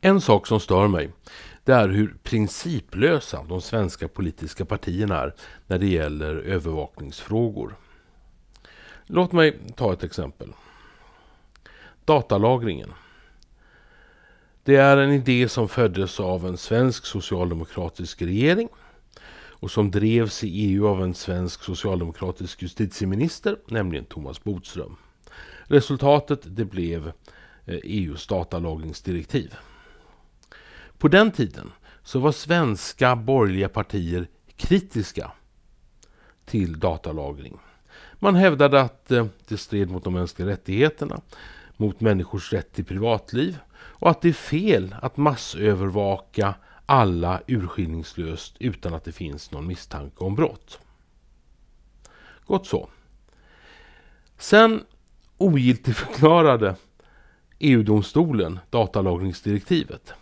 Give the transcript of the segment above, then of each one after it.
En sak som stör mig, det är hur principlösa de svenska politiska partierna är när det gäller övervakningsfrågor. Låt mig ta ett exempel. Datalagringen. Det är en idé som föddes av en svensk socialdemokratisk regering och som drevs i EU av en svensk socialdemokratisk justitieminister, nämligen Thomas Bodström. Resultatet det blev EUs eh, e datalagringsdirektiv. På den tiden så var svenska borgerliga partier kritiska till datalagring. Man hävdade att eh, det stred mot de mänskliga rättigheterna, mot människors rätt till privatliv och att det är fel att massövervaka alla urskillningslöst utan att det finns någon misstanke om brott. Gott så. Sen ogiltigförklarade EU-domstolen datalagringsdirektivet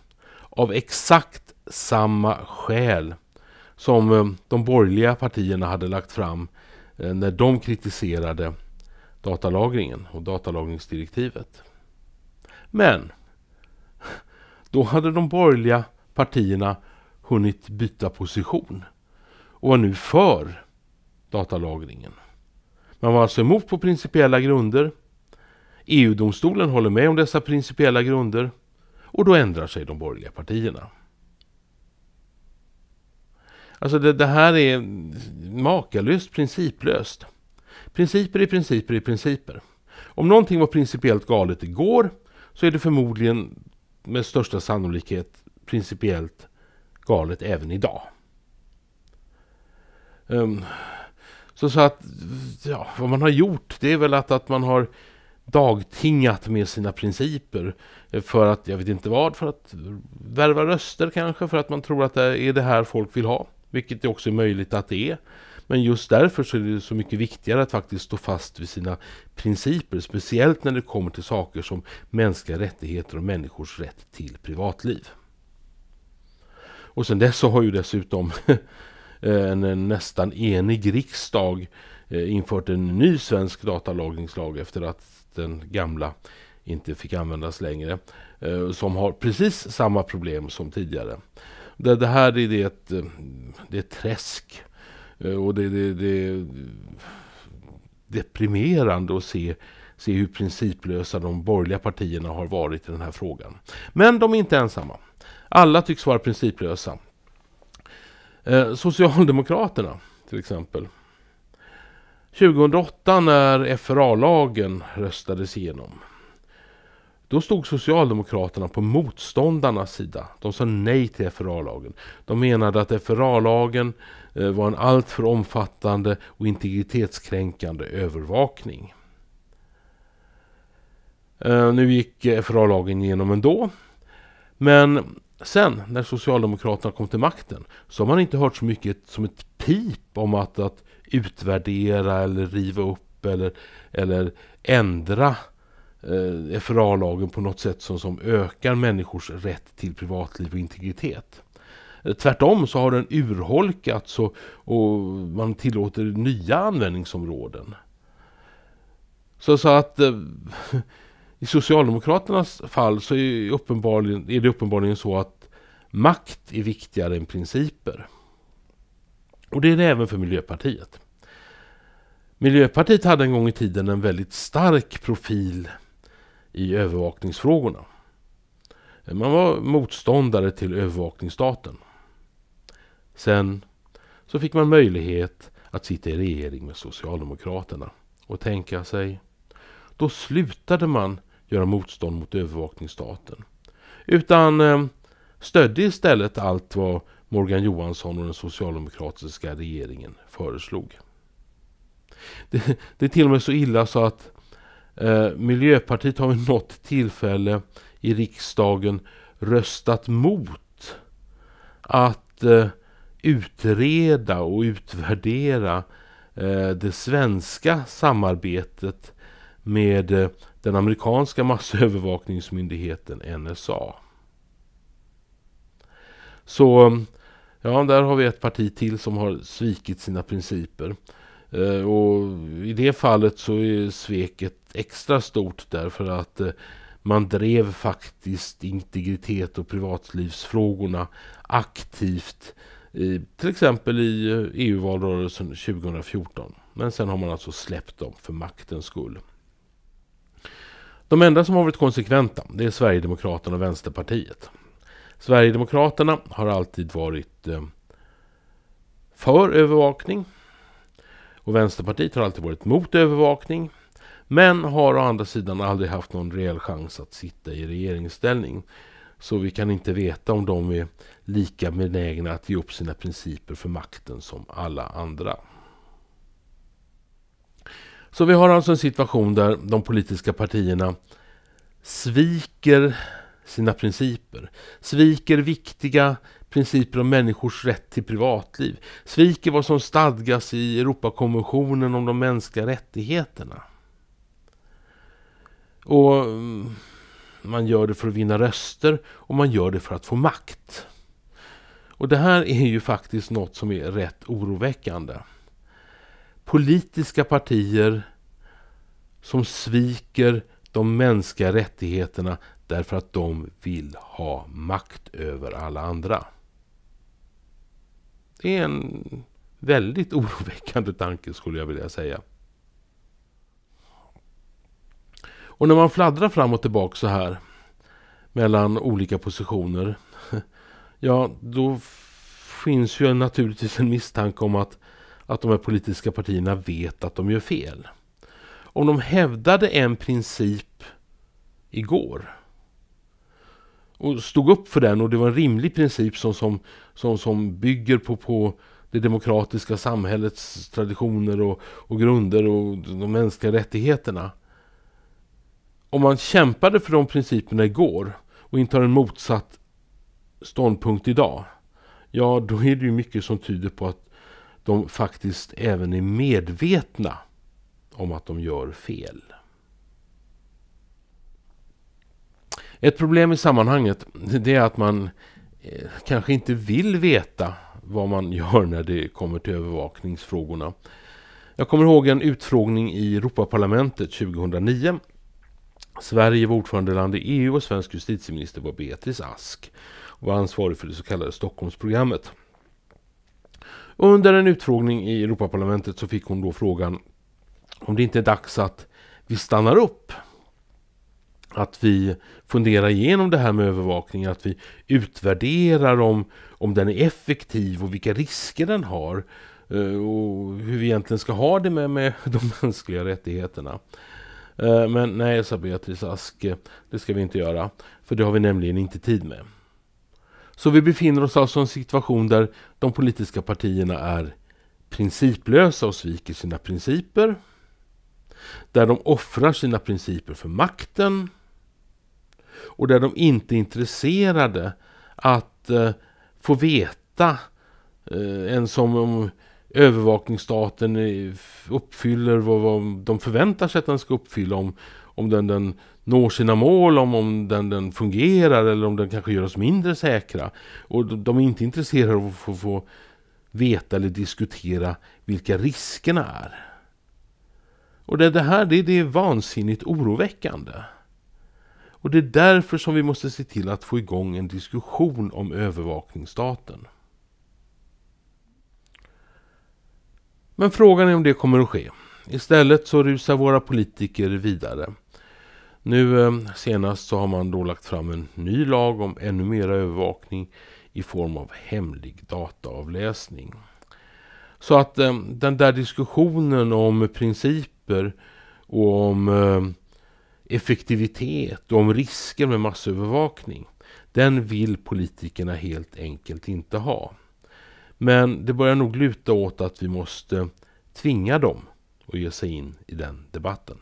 av exakt samma skäl som eh, de borgerliga partierna hade lagt fram eh, när de kritiserade datalagringen och datalagringsdirektivet. Men då hade de borgerliga partierna hunnit byta position och var nu för datalagringen. Man var alltså emot på principiella grunder. EU-domstolen håller med om dessa principiella grunder. Och då ändrar sig de borgerliga partierna. Alltså det, det här är makalöst principlöst. Principer är principer är principer. Om någonting var principiellt galet igår så är det förmodligen med största sannolikhet principiellt galet även idag. Um, så, så att, ja, vad man har gjort det är väl att, att man har dagtingat med sina principer. Eh, för att, jag vet inte vad, för att värva röster kanske, för att man tror att det är det här folk vill ha. Vilket det också är möjligt att det är. Men just därför så är det så mycket viktigare att faktiskt stå fast vid sina principer. Speciellt när det kommer till saker som mänskliga rättigheter och människors rätt till privatliv. Och sedan dess så har ju dessutom en nästan enig riksdag Eh, infört en ny svensk datalagringslag efter att den gamla inte fick användas längre. Eh, som har precis samma problem som tidigare. Det, här är ett, eh, det är ett träsk. Och det, det, det deprimerande att se, se hur principlösa de borgerliga partierna har varit i den här frågan. Men de är inte ensamma. Alla tycks vara principlösa. Socialdemokraterna till exempel 2008 när FRA-lagen röstades igenom. Då stod Socialdemokraterna på motståndarnas sida. De sa nej till FRA-lagen. De menade att FRA-lagen eh, var en alltför omfattande och integritetskränkande övervakning. Eh, nu gick FRA-lagen igenom ändå. Men Sen när Socialdemokraterna kom till makten så har man inte hört så mycket som ett pip om att, att utvärdera eller riva upp eller, eller ändra eh, FRA-lagen på något sätt som, som ökar människors rätt till privatliv och integritet. Eh, tvärtom så har den urholkats och, och man tillåter nya användningsområden. Så, så att... Eh, i Socialdemokraternas fall så är, uppenbarligen, är det uppenbarligen så att makt är viktigare än principer. Och det är det även för Miljöpartiet. Miljöpartiet hade en gång i tiden en väldigt stark profil i övervakningsfrågorna. Man var motståndare till övervakningsstaten. Sen så fick man möjlighet att sitta i regering med Socialdemokraterna och tänka sig. Då slutade man göra motstånd mot övervakningsstaten. Utan eh, stödde istället allt vad Morgan Johansson och den socialdemokratiska regeringen föreslog. Det, det är till och med så illa så att eh, Miljöpartiet har vid något tillfälle i riksdagen röstat mot att eh, utreda och utvärdera eh, det svenska samarbetet med eh, den amerikanska massövervakningsmyndigheten NSA. Så ja, där har vi ett parti till som har svikit sina principer. Eh, och i det fallet så är sveket extra stort därför att eh, man drev faktiskt integritet och privatlivsfrågorna aktivt i, till exempel i EU-valrörelsen e 2014. Men sen har man alltså släppt dem för maktens skull. De enda som har varit konsekventa det är Sverigedemokraterna och Vänsterpartiet. Sverigedemokraterna har alltid varit eh, för övervakning och Vänsterpartiet har alltid varit mot övervakning men har å andra sidan aldrig haft någon reell chans att sitta i regeringsställning. Så vi kan inte veta om de är lika benägna att ge upp sina principer för makten som alla andra. Så vi har alltså en situation där de politiska partierna sviker sina principer. Sviker viktiga principer om människors rätt till privatliv. Sviker vad som stadgas i Europakonventionen om de mänskliga rättigheterna. Och mm, man gör det för att vinna röster och man gör det för att få makt. Och det här är ju faktiskt något som är rätt oroväckande politiska partier som sviker de mänskliga rättigheterna därför att de vill ha makt över alla andra. Det är en väldigt oroväckande tanke skulle jag vilja säga. Och när man fladdrar fram och tillbaka så här mellan olika positioner, ja då finns ju naturligtvis en misstanke om att att de här politiska partierna vet att de gör fel. Om de hävdade en princip igår och stod upp för den och det var en rimlig princip som, som, som, som bygger på, på det demokratiska samhällets traditioner och, och grunder och de mänskliga rättigheterna. Om man kämpade för de principerna igår och intar en motsatt ståndpunkt idag, ja då är det ju mycket som tyder på att de faktiskt även är medvetna om att de gör fel. Ett problem i sammanhanget det är att man eh, kanske inte vill veta vad man gör när det kommer till övervakningsfrågorna. Jag kommer ihåg en utfrågning i Europaparlamentet 2009. Sverige var ordförandeland i EU och svensk justitieminister var Beatrice Ask och var ansvarig för det så kallade Stockholmsprogrammet under en utfrågning i Europaparlamentet så fick hon då frågan om det inte är dags att vi stannar upp. Att vi funderar igenom det här med övervakning, att vi utvärderar om, om den är effektiv och vilka risker den har. Eh, och hur vi egentligen ska ha det med, med de mänskliga rättigheterna. Eh, men nej, sa Beatrice Ask, eh, det ska vi inte göra. För det har vi nämligen inte tid med. Så vi befinner oss alltså i en situation där de politiska partierna är principlösa och sviker sina principer. Där de offrar sina principer för makten. Och där de inte är intresserade att eh, få veta eh, ens om övervakningsstaten eh, uppfyller vad, vad de förväntar sig att den ska uppfylla om, om den, den når sina mål, om, om den, den fungerar eller om den kanske gör oss mindre säkra. Och de, är inte intresserade av att få, få veta eller diskutera vilka riskerna är. Och det, det här det, det är vansinnigt oroväckande. Och det är därför som vi måste se till att få igång en diskussion om övervakningsstaten. Men frågan är om det kommer att ske. Istället så rusar våra politiker vidare- nu eh, senast så har man då lagt fram en ny lag om ännu mer övervakning i form av hemlig dataavläsning. Så att eh, den där diskussionen om principer och om eh, effektivitet och om risker med massövervakning. Den vill politikerna helt enkelt inte ha. Men det börjar nog luta åt att vi måste tvinga dem att ge sig in i den debatten.